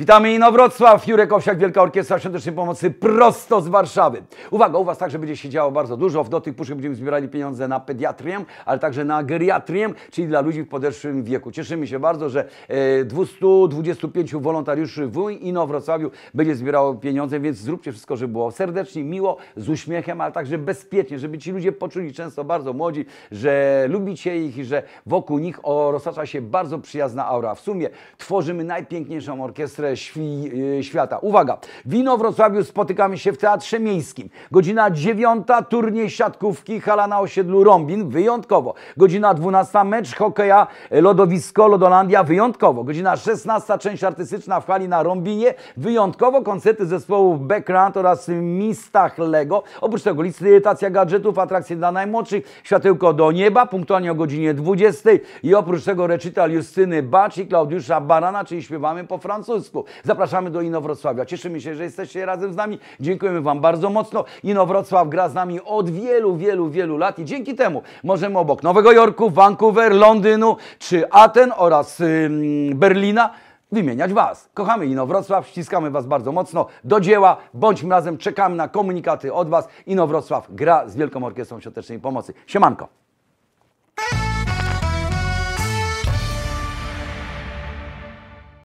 Witamy Inowrocław, Jurek Owsiak, Wielka Orkiestra Świątecznej Pomocy prosto z Warszawy. Uwaga, u Was także będzie się działo bardzo dużo. Do tych puszek będziemy zbierali pieniądze na pediatrię, ale także na geriatrię, czyli dla ludzi w podeszłym wieku. Cieszymy się bardzo, że 225 e, wolontariuszy w Inowrocławiu będzie zbierało pieniądze, więc zróbcie wszystko, żeby było serdecznie, miło, z uśmiechem, ale także bezpiecznie, żeby ci ludzie poczuli często bardzo młodzi, że lubicie ich i że wokół nich roztacza się bardzo przyjazna aura. W sumie tworzymy najpiękniejszą orkiestrę świ, y, świata. Uwaga! Wino w Wrocławiu spotykamy się w Teatrze Miejskim. Godzina 9, turniej siatkówki Hala na osiedlu Rombin, wyjątkowo. Godzina 12, mecz hokeja y, Lodowisko Lodolandia, wyjątkowo. Godzina 16, część artystyczna w hali na Rombinie, wyjątkowo. Koncerty zespołów Background oraz Mistach Lego. Oprócz tego licytacja gadżetów, atrakcje dla najmłodszych, światełko do nieba, punktualnie o godzinie 20 i oprócz tego recital Justyny Bacz i Klaudiusza Barana, czyli śpiewamy po francusku. Zapraszamy do Inowrocławia. Cieszymy się, że jesteście razem z nami. Dziękujemy Wam bardzo mocno. Inowrocław gra z nami od wielu, wielu, wielu lat i dzięki temu możemy obok Nowego Jorku, Vancouver, Londynu czy Aten oraz yy, Berlina wymieniać Was. Kochamy Inowrocław, ściskamy Was bardzo mocno. Do dzieła, bądźmy razem, czekamy na komunikaty od Was. Inowrocław gra z Wielką Orkiestrą Świątecznej Pomocy. Siemanko!